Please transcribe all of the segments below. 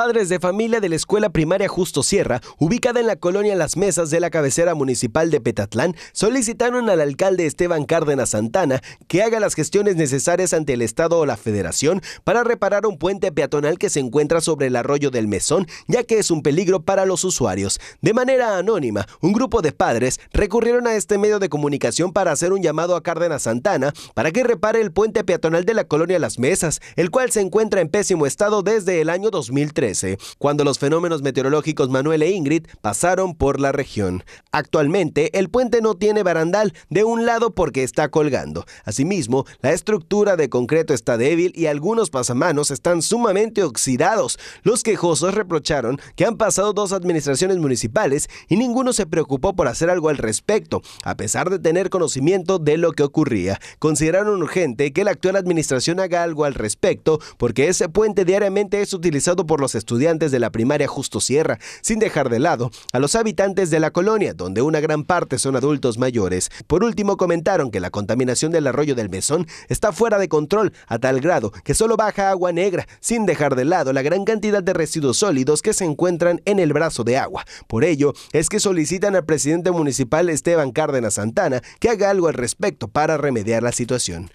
padres de familia de la escuela primaria Justo Sierra, ubicada en la colonia Las Mesas de la cabecera municipal de Petatlán, solicitaron al alcalde Esteban Cárdenas Santana que haga las gestiones necesarias ante el Estado o la Federación para reparar un puente peatonal que se encuentra sobre el arroyo del Mesón, ya que es un peligro para los usuarios. De manera anónima, un grupo de padres recurrieron a este medio de comunicación para hacer un llamado a Cárdenas Santana para que repare el puente peatonal de la colonia Las Mesas, el cual se encuentra en pésimo estado desde el año 2003 cuando los fenómenos meteorológicos Manuel e Ingrid pasaron por la región. Actualmente, el puente no tiene barandal de un lado porque está colgando. Asimismo, la estructura de concreto está débil y algunos pasamanos están sumamente oxidados. Los quejosos reprocharon que han pasado dos administraciones municipales y ninguno se preocupó por hacer algo al respecto, a pesar de tener conocimiento de lo que ocurría. Consideraron urgente que la actual administración haga algo al respecto porque ese puente diariamente es utilizado por los estudiantes de la primaria Justo Sierra, sin dejar de lado a los habitantes de la colonia, donde una gran parte son adultos mayores. Por último, comentaron que la contaminación del arroyo del Mesón está fuera de control, a tal grado que solo baja agua negra, sin dejar de lado la gran cantidad de residuos sólidos que se encuentran en el brazo de agua. Por ello, es que solicitan al presidente municipal Esteban Cárdenas Santana que haga algo al respecto para remediar la situación.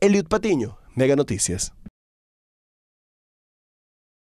Eliud Patiño, Mega Noticias.